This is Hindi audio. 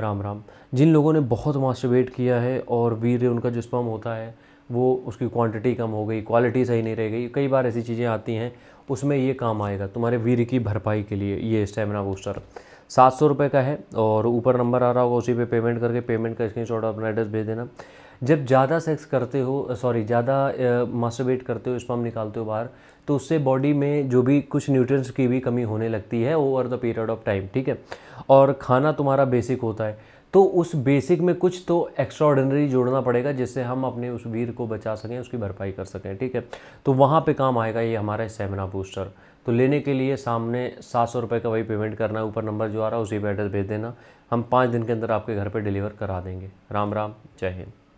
राम राम जिन लोगों ने बहुत मास्टरबेट किया है और वीर उनका जो स्पम होता है वो उसकी क्वांटिटी कम हो गई क्वालिटी सही नहीं रह गई कई बार ऐसी चीज़ें आती हैं उसमें ये काम आएगा तुम्हारे वीर की भरपाई के लिए ये स्टेमिना बूस्टर सात सौ रुपये का है और ऊपर नंबर आ रहा होगा उसी पे पेमेंट करके पेमेंट का शॉट अपना एड्रेस भेज देना जब ज़्यादा सेक्स करते हो सॉरी ज़्यादा मास्टरबेट करते हो स्पम निकालते हो बाहर तो उससे बॉडी में जो भी कुछ न्यूट्रिएंट्स की भी कमी होने लगती है over the period of time ठीक है और खाना तुम्हारा बेसिक होता है तो उस बेसिक में कुछ तो एक्स्ट्रा ऑर्डिनरी जोड़ना पड़ेगा जिससे हम अपने उस वीर को बचा सकें उसकी भरपाई कर सकें ठीक है तो वहाँ पे काम आएगा ये हमारा सेमिना बूस्टर तो लेने के लिए सामने सात सौ रुपये का वही पेमेंट करना है ऊपर नंबर जो आ रहा है उसी पर एड्रेस भेज देना हम पाँच दिन के अंदर आपके घर पर डिलीवर करा देंगे राम राम जय हिंद